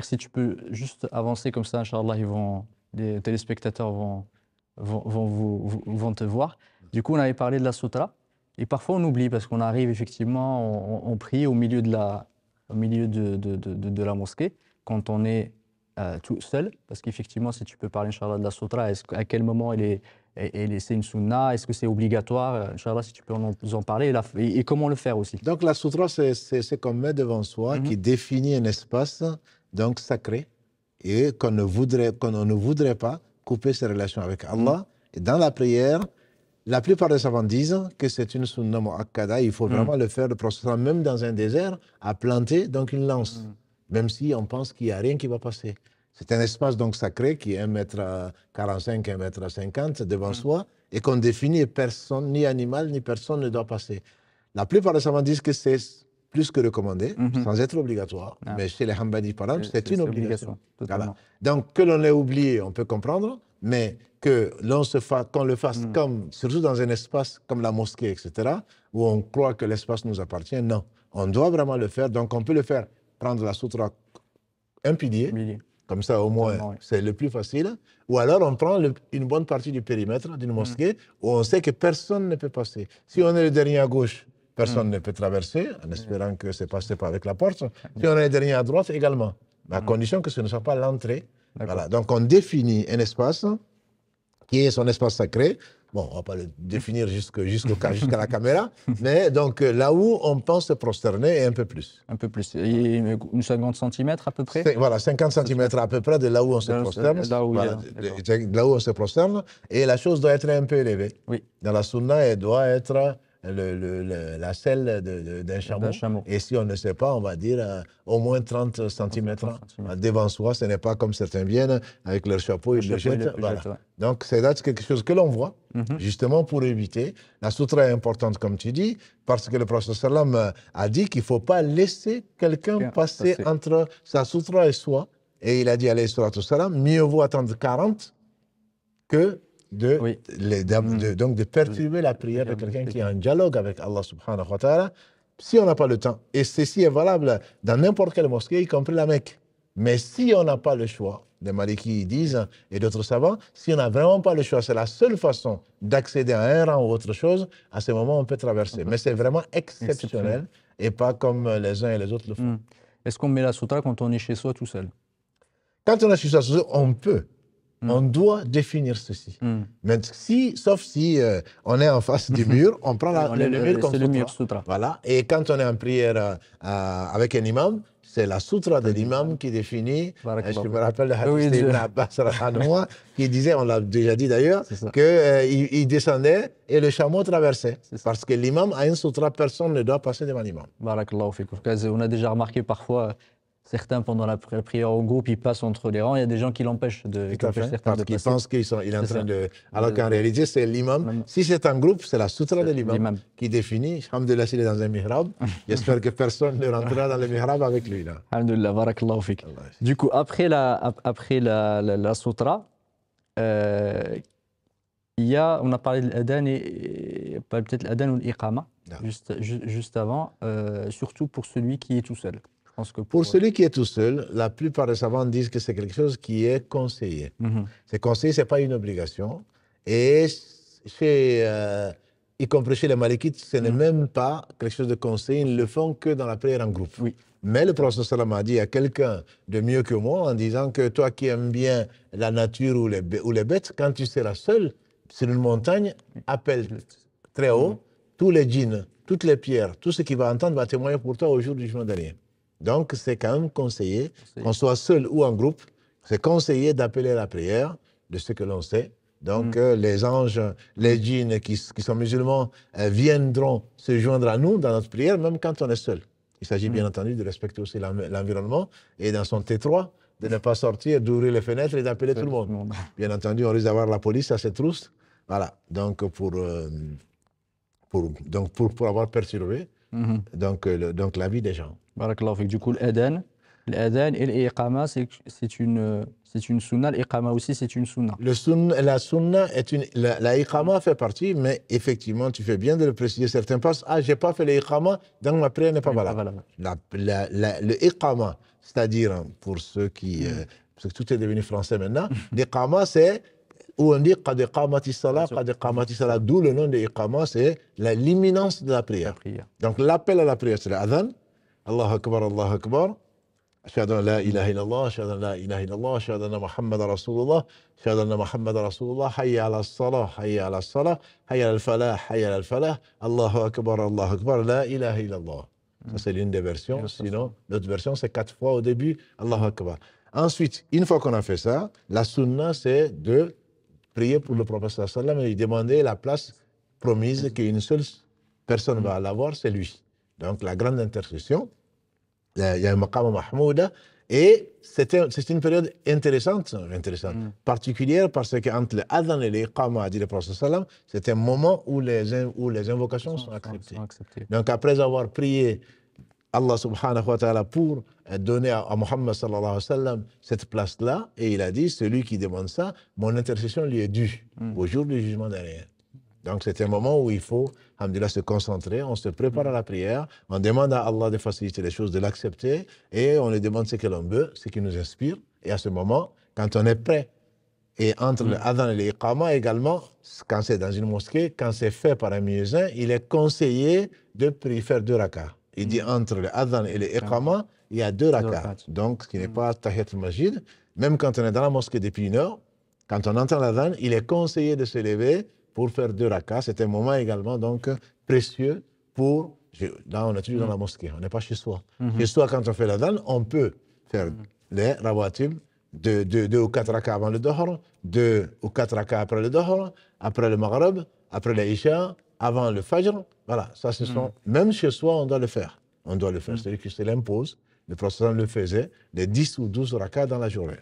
si tu peux juste avancer comme ça, Inch'Allah, ils vont, les téléspectateurs vont, te voir. Du coup, on avait parlé de la sutra. Et parfois, on oublie parce qu'on arrive effectivement, on, prie au milieu de la, milieu de, la mosquée quand on est euh, tout seul. Parce qu'effectivement, si tu peux parler, Inch'Allah, de la sutra, à quel moment elle est, elle, est, c'est une sunna Est-ce que c'est obligatoire euh, Inch'Allah, si tu peux en, en parler. Et, comment le faire aussi Donc, la sutra, c'est, c'est, c'est qu'on met devant soi mhm. qui définit un espace donc sacré, et qu'on ne voudrait, qu'on ne voudrait pas couper ses relations avec Allah. Mm. Et dans la prière, la plupart des savants disent que c'est une sunna mu'akkada, il faut mm. vraiment le faire, le processus, même dans un désert, à planter donc une lance, mm. même si on pense qu'il n'y a rien qui va passer. C'est un espace donc sacré qui est 1m45, 1m50 devant soi, et qu'on définit personne, ni animal, ni personne ne doit passer. La plupart des savants disent que c'est plus que recommandé, mhm. sans être obligatoire. Ah. Mais chez les Hanbali, par exemple, c'est une obligation. Donc, que l'on ait oublié, on peut comprendre, mais que l'on se qu'on le fasse mhm. comme, surtout dans un espace comme la mosquée, etc., où on croit que l'espace nous appartient, non. On doit vraiment le faire. Donc, on peut le faire, prendre la soutra, un pilier, Comme ça, au moins, c'est le plus facile. Ou alors, on prend une bonne partie du périmètre d'une mhm. mosquée où on sait que personne ne peut passer. Si on est le dernier à gauche, Personne mm. ne peut traverser en mm. espérant que c'est passé pas avec la porte. Puis on est derniers à droite également, à mm. condition que ce ne soit pas l'entrée. Voilà. Donc on définit un espace qui est son espace sacré. Bon, on va pas le définir jusqu'à jusqu'à la caméra, mais donc euh, là où on pense se prosterner et un peu plus. Un peu plus. Euh, une 50 cm à peu près Voilà, 50 cm à peu près de là où on se prosterne. Là où, de, là où on se prosterne. Et la chose doit être un peu élevée. Oui. Dans la sunna, elle doit être la selle d'un chameau. Et si on ne sait pas, on va dire euh, au moins 30 cm, devant soi. Ce n'est pas comme certains viennent hein, avec leur chapeau, et le jettent. Donc, c'est quelque chose que l'on voit, mhm. justement pour éviter. La sutra est importante, comme tu dis, parce que le prophète sallam euh, a dit qu'il ne faut pas laisser quelqu'un passer, entre sa sutra et soi. Et il a dit, à alayhi salam, mieux vaut attendre 40 que Mm. de, donc de perturber la prière de quelqu'un qui est en dialogue avec Allah subhanahu wa ta'ala, si on n'a pas le temps, et ceci est valable dans n'importe quelle mosquée, y compris la Mecque. Mais si on n'a pas le choix, les Malikis disent, et d'autres savants, si on n'a vraiment pas le choix, c'est la seule façon d'accéder à un rang ou autre chose, à ce moment, on peut traverser. Mais c'est vraiment exceptionnel, et pas comme euh, les uns et les autres le font. Mm. Est-ce qu'on met la sutra quand on est chez soi tout seul Quand on est chez soi, on peut. Mm. On doit définir ceci. Mm. Mais si, sauf si euh, on est en face du mur, on prend la, le, mur comme Voilà. Et quand on est en prière euh, euh, avec un imam, c'est la sutra de l'imam qui définit. je me rappelle le hadith d'Ibn Abbas qui disait, on l'a déjà dit d'ailleurs, qu'il il descendait et le chameau traversait. Parce que l'imam a une sutra, personne ne doit passer devant l'imam. On a déjà remarqué parfois Certains, pendant la prière au groupe, ils passent entre les rangs. Il y a des gens qui l'empêchent de Tout à fait, certains Parce qu'ils pensent qu'il est en train de. Alors qu'en réalité, c'est l'imam. Si c'est un groupe, c'est la sutra de l'imam qui définit. Alhamdulillah, s'il est dans un mihrab, j'espère que personne ne rentrera dans le mihrab avec lui. Là. Alhamdulillah, barakallahu fik. Du coup, après la, après la, la, sutra, euh, il y a, on a parlé de et peut-être l'adhan ou l'Iqama, ah. juste, juste avant, euh, surtout pour celui qui est tout seul que pour, celui qui est tout seul, la plupart des savants disent que c'est quelque chose qui est conseillé. Mhm. C'est conseillé, ce n'est pas une obligation. Et chez, euh, y compris chez les maléquites, ce n'est mhm. même pas quelque chose de conseillé. Ils ne le font que dans la prière en groupe. Oui. Mais le prophète sallam a dit à quelqu'un de mieux que moi en disant que toi qui aimes bien la nature ou les, ou les bêtes, quand tu seras seul sur une montagne, appelle très haut mhm. tous les djinns, toutes les pierres, tout ce qui va entendre va témoigner pour toi au jour du jugement dernier. Donc, c'est quand même conseillé, qu'on soit seul ou en groupe, c'est conseillé d'appeler la prière de ce que l'on sait. Donc, mm. euh, les anges, les djinns qui, sont musulmans euh, viendront se joindre à nous dans notre prière, même quand on est seul. Il s'agit mm. bien entendu de respecter aussi l'environnement et dans son T3, de ne pas sortir, d'ouvrir les fenêtres et d'appeler tout le monde. Bien entendu, on risque d'avoir la police à ses trousses. Voilà. Donc, pour, euh, pour, donc pour, pour avoir perturbé Mm-hmm. donc, euh, donc la vie des gens. Du coup, l'adhan, l'adhan et l'iqama, c'est une, c'est une sunna. L'iqama aussi, c'est une sunna. La sunna est une. La, fait partie, mais effectivement, tu fais bien de le préciser. Certains pensent Ah, j'ai pas fait l'iqama, donc ma prière n'est pas valable. La, le iqama, c'est-à-dire, hein, pour ceux qui. Euh, mm. parce que tout est devenu français maintenant, l'iqama, c'est où on dit qad iqamati qad iqamati salat, d'où le nom de iqama, c'est l'imminence de la prière. Donc l'appel à la prière, c'est l'adhan. Allah Akbar, Allah Akbar. Ashhadu la ilaha illallah, ashhadu la ilaha illallah, ashhadu anna Muhammad Rasulullah, ashhadu anna Muhammad Rasulullah, hayya ala salah, hayya ala salah, hayya ala falah, hayya ala falah, Allahu Akbar, Allah Akbar, la ilaha illallah. Ça, c'est l'une des versions. Sinon, l'autre version, c'est quatre fois au début, Allah Akbar. Ensuite, une fois qu'on a fait ça, la sunna, c'est de prier pour le prophète sallam et lui demander la place promise mmh. qu'une seule personne va mmh. l'avoir, c'est lui. Donc la grande intercession, il y a Maqam Mahmouda, et c'est une période intéressante, intéressante mmh. particulière, parce qu'entre le Adhan et a dit le Prophète sallam, c'est un moment où les, où les invocations sont, acceptées. Donc après avoir prié Allah subhanahu wa ta'ala pour donner à, Muhammad sallallahu alayhi wa sallam cette place-là. Et il a dit, celui qui demande ça, mon intercession lui est due hmm. au jour du jugement dernier Donc c'est un moment où il faut, alhamdulillah, se concentrer, on se prépare à la prière, on demande à Allah de faciliter les choses, de l'accepter, et on lui demande ce que l'on veut, ce qui nous inspire. Et à ce moment, quand on est prêt, et entre mm. et l'iqama également, quand c'est dans une mosquée, quand c'est fait par un musulman il est conseillé de prier, faire deux rakats. Il dit mm-hmm. entre le adhan et le il y a deux rakats. Donc, ce qui n'est mm-hmm. pas tahiyat al Même quand on est dans la mosquée depuis une heure, quand on entend l'adhan, il est conseillé de se lever pour faire deux rakats. C'est un moment également donc précieux pour. Là, on est toujours dans la mm-hmm. mosquée, on n'est pas chez soi. Chez soi, quand on fait l'adhan, on peut faire les rawatib de deux, ou quatre rakats avant le dohr, deux ou quatre rakats après le dohr, après le Maghreb, après l'Aïcha avant le Fajr. Voilà, ça se mm. sont. Même chez soi, on doit le faire. On doit le faire. Mm. C'est-à-dire que c'est l'impose. Le procédant le faisait, les 10 ou 12 rakats dans la journée.